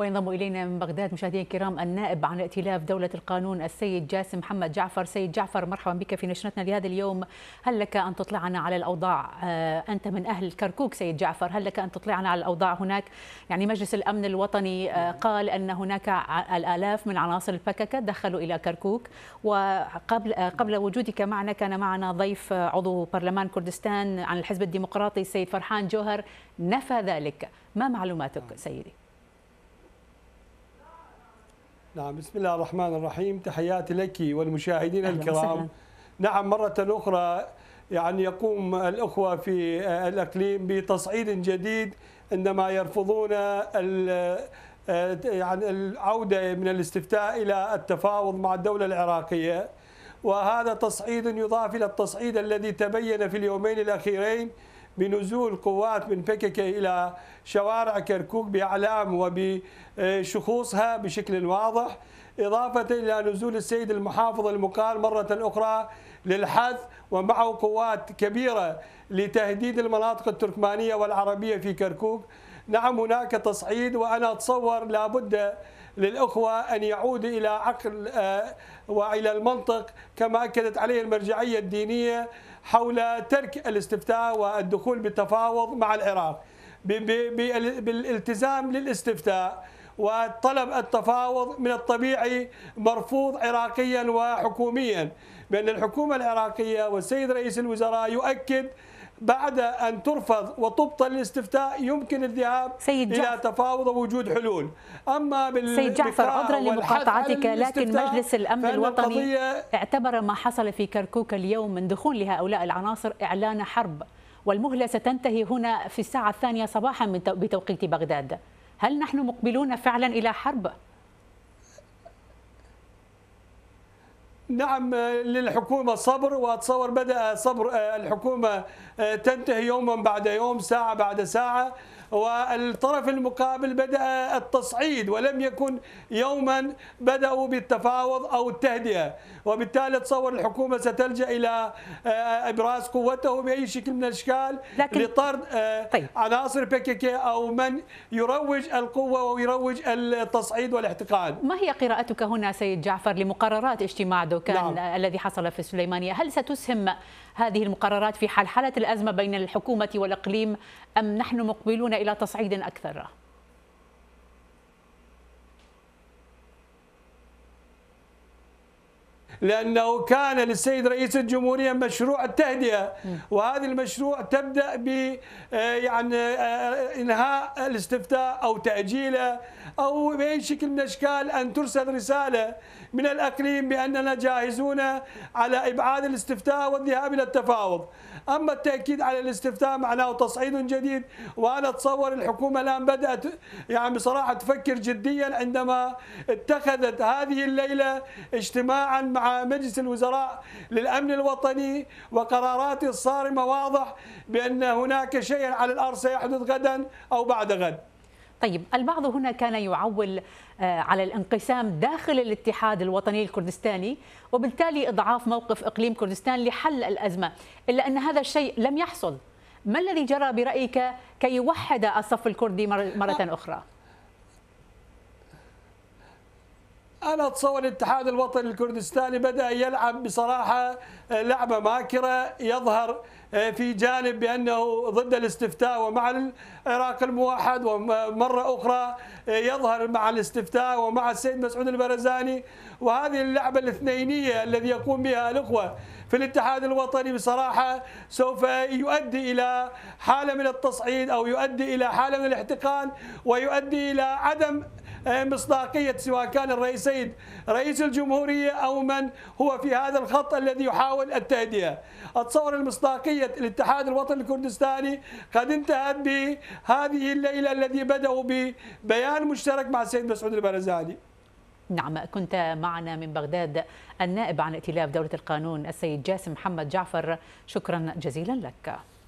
وينضم الينا من بغداد مشاهدينا الكرام النائب عن ائتلاف دوله القانون السيد جاسم محمد جعفر سيد جعفر مرحبا بك في نشرتنا لهذا اليوم هل لك ان تطلعنا على الاوضاع آه، انت من اهل كركوك سيد جعفر هل لك ان تطلعنا على الاوضاع هناك يعني مجلس الامن الوطني آه، نعم. قال ان هناك الالاف من عناصر الفككه دخلوا الى كركوك وقبل آه، قبل وجودك معنا كان معنا ضيف عضو برلمان كردستان عن الحزب الديمقراطي السيد فرحان جوهر نفى ذلك ما معلوماتك نعم. سيدي نعم بسم الله الرحمن الرحيم تحياتي لك والمشاهدين الكرام وسهلا. نعم مرة أخرى يعني يقوم الأخوة في الأقليم بتصعيد جديد عندما يرفضون يعني العودة من الاستفتاء إلى التفاوض مع الدولة العراقية وهذا تصعيد يضاف إلى التصعيد الذي تبين في اليومين الأخيرين بنزول قوات من بكك إلى شوارع كركوك بأعلام وبشخوصها بشكل واضح إضافة إلى نزول السيد المحافظ المقال مرة أخرى للحث ومعه قوات كبيرة لتهديد المناطق التركمانية والعربية في كركوك نعم هناك تصعيد وأنا أتصور لابد للأخوة أن يعودوا إلى عقل آه، وإلى المنطق كما أكدت عليه المرجعية الدينية حول ترك الاستفتاء والدخول بالتفاوض مع العراق بالالتزام للاستفتاء وطلب التفاوض من الطبيعي مرفوض عراقيا وحكوميا بأن الحكومة العراقية والسيد رئيس الوزراء يؤكد بعد أن ترفض وتبطل الاستفتاء يمكن الذهاب سيد جعفر. إلى تفاوض ووجود حلول أما بال... سيد جعفر عذرا لمقاطعتك لكن مجلس الأمن الوطني اعتبر ما حصل في كركوك اليوم من دخول لهؤلاء العناصر إعلان حرب والمهلة ستنتهي هنا في الساعة الثانية صباحا بتوقيت بغداد هل نحن مقبلون فعلا إلى حرب؟ نعم للحكومة صبر وأتصور بدأ صبر آه، الحكومة آه، تنتهي يوما بعد يوم ساعة بعد ساعة والطرف المقابل بدأ التصعيد ولم يكن يوما بدأوا بالتفاوض أو التهدئة وبالتالي تصور الحكومة ستلجأ إلى آه، إبراز قوته بأي شكل من الأشكال لكن... لطرد طيب. عناصر بيكيكي أو من يروج القوة ويروج التصعيد والاحتقان ما هي قراءتك هنا سيد جعفر لمقررات اجتماع دو كان نعم. الذي حصل في سليمانية هل ستسهم هذه المقررات في حل حالة الأزمة بين الحكومة والإقليم أم نحن مقبلون إلى تصعيد أكثر؟ لأنه كان للسيد رئيس الجمهورية مشروع التهدئة وهذا المشروع تبدأ ب آه، يعني آه، آه، إنهاء الاستفتاء أو تأجيله أو بأي شكل من الأشكال أن ترسل رسالة من الأقليم بأننا جاهزون على إبعاد الاستفتاء والذهاب إلى التفاوض أما التأكيد على الاستفتاء معناه تصعيد جديد وأنا أتصور الحكومة الآن بدأت يعني بصراحة تفكر جديا عندما اتخذت هذه الليلة اجتماعا مع مع مجلس الوزراء للأمن الوطني وقراراته الصارمة واضح بأن هناك شيء على الأرض سيحدث غدا أو بعد غد طيب البعض هنا كان يعول آه، على الانقسام داخل الاتحاد الوطني الكردستاني وبالتالي إضعاف موقف إقليم كردستان لحل الأزمة إلا أن هذا الشيء لم يحصل ما الذي جرى برأيك كي يوحد الصف الكردي مرة آه، أخرى؟ أنا أتصور الاتحاد الوطني الكردستاني بدأ يلعب بصراحة آه، لعبة ماكرة يظهر آه، في جانب بأنه ضد الاستفتاء ومع العراق الموحد ومرة أخرى آه، يظهر مع الاستفتاء ومع السيد مسعود البرزاني وهذه اللعبة الاثنينية الذي يقوم بها الأخوة في الاتحاد الوطني بصراحة سوف يؤدي إلى حالة من التصعيد أو يؤدي إلى حالة من الاحتقان ويؤدي إلى عدم آه، مصداقية سواء كان الرئيس سيد رئيس الجمهورية أو من هو في هذا الخط الذي يحاول التهدئة أتصور المصداقية الاتحاد الوطني الكردستاني قد انتهت بهذه الليلة الذي بدأوا ببيان مشترك مع السيد مسعود البرزاني نعم كنت معنا من بغداد النائب عن ائتلاف دولة القانون السيد جاسم محمد جعفر شكرا جزيلا لك